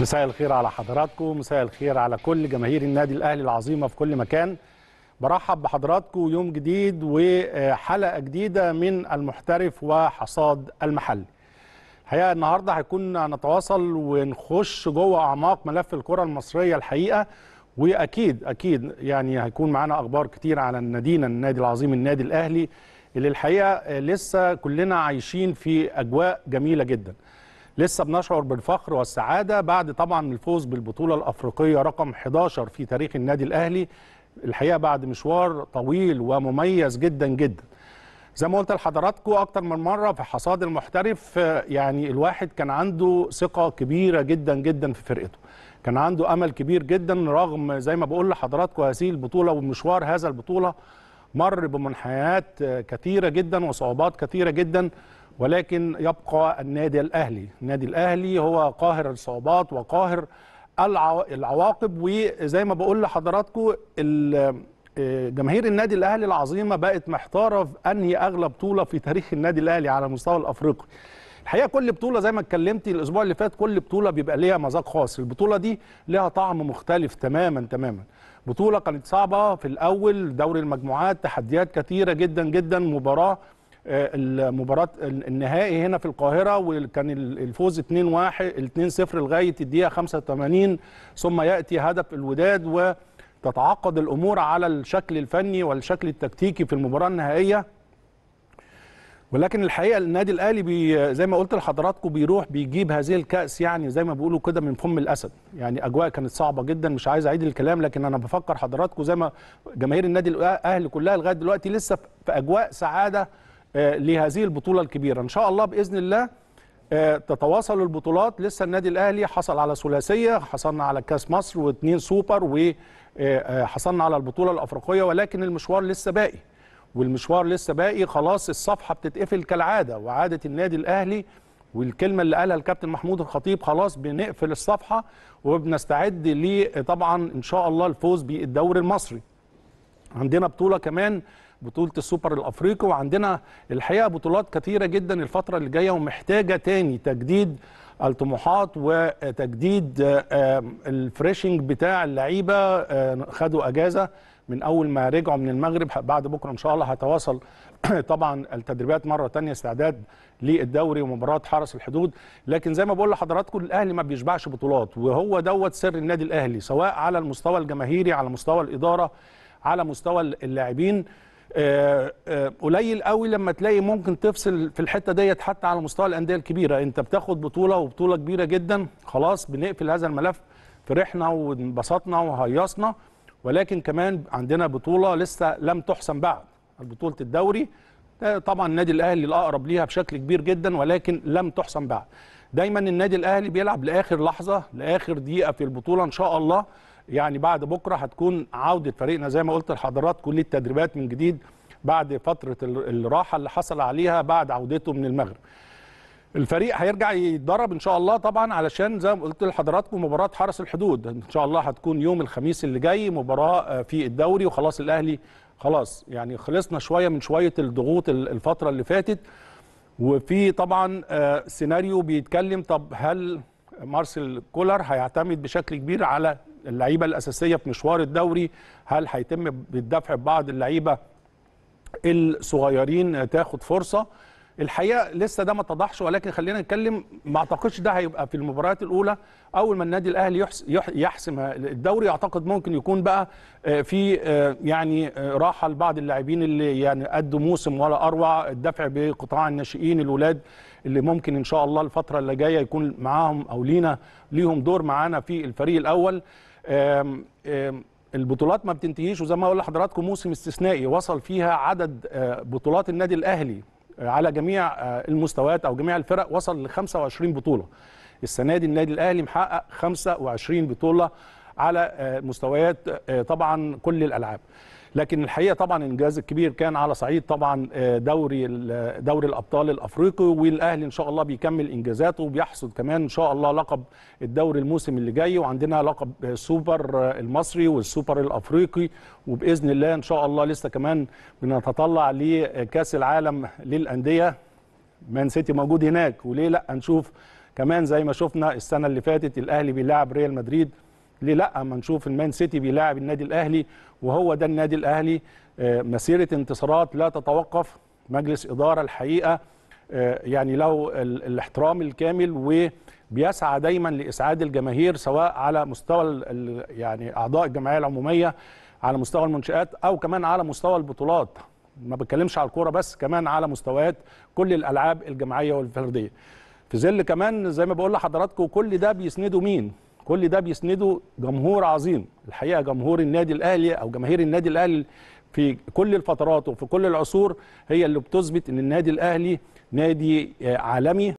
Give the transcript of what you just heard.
مساء الخير على حضراتكم مساء الخير على كل جماهير النادي الاهلي العظيمه في كل مكان برحب بحضراتكم يوم جديد وحلقه جديده من المحترف وحصاد المحلي الحقيقه النهارده هيكون هنتواصل ونخش جوه اعماق ملف الكره المصريه الحقيقه واكيد اكيد يعني هيكون معانا اخبار كتير على نادينا النادي العظيم النادي الاهلي اللي الحقيقه لسه كلنا عايشين في اجواء جميله جدا لسه بنشعر بالفخر والسعاده بعد طبعا الفوز بالبطوله الافريقيه رقم 11 في تاريخ النادي الاهلي الحقيقه بعد مشوار طويل ومميز جدا جدا زي ما قلت لحضراتكم اكتر من مره في حصاد المحترف يعني الواحد كان عنده ثقه كبيره جدا جدا في فرقته كان عنده امل كبير جدا رغم زي ما بقول لحضراتكم هذه البطوله ومشوار هذا البطوله مر بمنحنيات كثيره جدا وصعوبات كثيره جدا ولكن يبقى النادي الأهلي النادي الأهلي هو قاهر الصعوبات وقاهر العواقب وزي ما بقول لحضراتكم آه، جماهير النادي الأهلي العظيمة بقت محتارة في أنهي أغلى بطولة في تاريخ النادي الأهلي على المستوى الأفريقي الحقيقه كل بطوله زي ما اتكلمت الاسبوع اللي فات كل بطوله بيبقى ليها مذاق خاص البطوله دي ليها طعم مختلف تماما تماما بطوله كانت صعبه في الاول دوري المجموعات تحديات كثيره جدا جدا مباراه المباراه النهائي هنا في القاهره وكان الفوز 2-1 2-0 لغايه الدقيقه 85 ثم ياتي هدف الوداد وتتعقد الامور على الشكل الفني والشكل التكتيكي في المباراه النهائيه ولكن الحقيقه النادي الاهلي بي زي ما قلت لحضراتكم بيروح بيجيب هذه الكاس يعني زي ما بيقولوا كده من فم الاسد يعني اجواء كانت صعبه جدا مش عايز اعيد الكلام لكن انا بفكر حضراتكم زي ما جماهير النادي الاهلي كلها لغايه دلوقتي لسه في اجواء سعاده آه، لهذه البطولة الكبيرة إن شاء الله بإذن الله آه، تتواصل البطولات لسه النادي الأهلي حصل على ثلاثية حصلنا على كاس مصر واثنين سوبر وحصلنا آه، على البطولة الأفريقية ولكن المشوار لسه باقي والمشوار لسه باقي خلاص الصفحة بتتقفل كالعادة وعادة النادي الأهلي والكلمة اللي قالها الكابتن محمود الخطيب خلاص بنقفل الصفحة وبنستعد لطبعا إن شاء الله الفوز بالدوري المصري عندنا بطولة كمان بطوله السوبر الافريقي وعندنا الحقيقه بطولات كثيره جدا الفتره اللي جايه ومحتاجه تاني تجديد الطموحات وتجديد الفريشنج بتاع اللعيبه خدوا اجازه من اول ما رجعوا من المغرب بعد بكره ان شاء الله هتواصل طبعا التدريبات مره ثانيه استعداد للدوري ومباراه حرس الحدود لكن زي ما بقول لحضراتكم الاهلي ما بيشبعش بطولات وهو دوت سر النادي الاهلي سواء على المستوى الجماهيري على مستوى الاداره على مستوى اللاعبين آه، آه، قليل قوي لما تلاقي ممكن تفصل في الحته ديت حتى على مستوى الانديه الكبيره انت بتاخد بطوله وبطوله كبيره جدا خلاص بنقفل هذا الملف فرحنا وانبسطنا وهيصنا ولكن كمان عندنا بطوله لسه لم تحسم بعد بطوله الدوري آه، طبعا النادي الاهلي الاقرب ليها بشكل كبير جدا ولكن لم تحسم بعد دايما النادي الاهلي بيلعب لاخر لحظه لاخر دقيقه في البطوله ان شاء الله يعني بعد بكره هتكون عوده فريقنا زي ما قلت لحضراتكم التدريبات من جديد بعد فتره الراحه اللي حصل عليها بعد عودته من المغرب. الفريق هيرجع يتدرب ان شاء الله طبعا علشان زي ما قلت لحضراتكم مباراه حرس الحدود ان شاء الله هتكون يوم الخميس اللي جاي مباراه آه، في الدوري وخلاص الاهلي خلاص يعني خلصنا شويه من شويه الضغوط الفتره اللي فاتت وفي طبعا آه، سيناريو بيتكلم طب هل مارسيل كولر هيعتمد بشكل كبير على اللعيبه الاساسيه في مشوار الدوري هل هيتم بالدفع ببعض اللعيبه الصغيرين تاخد فرصه الحقيقه لسه ده ما اتضحش ولكن خلينا نتكلم ما اعتقدش ده هيبقى في المباريات الاولى اول ما النادي الاهلي يحسم الدوري اعتقد ممكن يكون بقى آه، في آه، يعني آه، راحه لبعض اللاعبين اللي يعني قدوا موسم ولا اروع الدفع بقطاع الناشئين الولاد اللي ممكن ان شاء الله الفتره اللي جايه يكون معاهم او لينا ليهم دور معانا في الفريق الاول آم آم البطولات ما بتنتهيش وزي ما اقول لحضراتكم موسم استثنائي وصل فيها عدد بطولات النادي الاهلي آه، على جميع آه، المستويات او جميع الفرق وصل ل 25 بطوله السنه دي النادي الاهلي محقق 25 بطوله على آه، مستويات طبعا كل الالعاب لكن الحقيقه طبعا الانجاز الكبير كان على صعيد طبعا آه، دوري دوري الابطال الافريقي والاهلي ان شاء الله بيكمل انجازاته وبيحصد كمان ان شاء الله لقب الدوري الموسم اللي جاي وعندنا لقب سوبر آه، المصري والسوبر الافريقي وباذن الله ان شاء الله لسه كمان بنتطلع لكاس العالم للانديه مان سيتي موجود هناك وليه لا نشوف كمان زي ما شفنا السنه اللي فاتت الاهلي بيلعب ريال مدريد ليه لا اما نشوف المان سيتي بيلاعب النادي الاهلي وهو ده النادي الاهلي آه، مسيره انتصارات لا تتوقف مجلس اداره الحقيقه آه، يعني له الاحترام الكامل وبيسعى دايما لاسعاد الجماهير سواء على مستوى يعني اعضاء الجمعيه العموميه على مستوى المنشات او كمان على مستوى البطولات ما بتكلمش على الكوره بس كمان على مستويات كل الالعاب الجماعيه والفرديه في ظل كمان زي ما بقول لحضراتكم كل ده بيسنده مين كل ده بيسنده جمهور عظيم الحقيقه جمهور النادي الاهلي او جماهير النادي الاهلي في كل الفترات وفي كل العصور هي اللي بتثبت ان النادي الاهلي نادي آه، عالمي